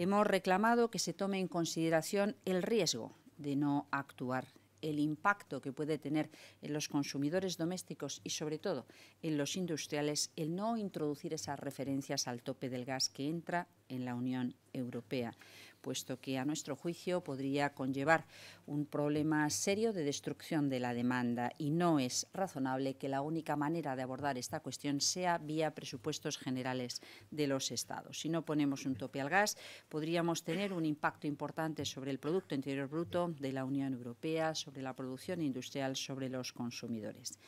Hemos reclamado que se tome en consideración el riesgo de no actuar el impacto que puede tener en los consumidores domésticos y, sobre todo, en los industriales el no introducir esas referencias al tope del gas que entra en la Unión Europea puesto que a nuestro juicio podría conllevar un problema serio de destrucción de la demanda y no es razonable que la única manera de abordar esta cuestión sea vía presupuestos generales de los Estados. Si no ponemos un tope al gas, podríamos tener un impacto importante sobre el Producto Interior Bruto de la Unión Europea, sobre la producción industrial, sobre los consumidores.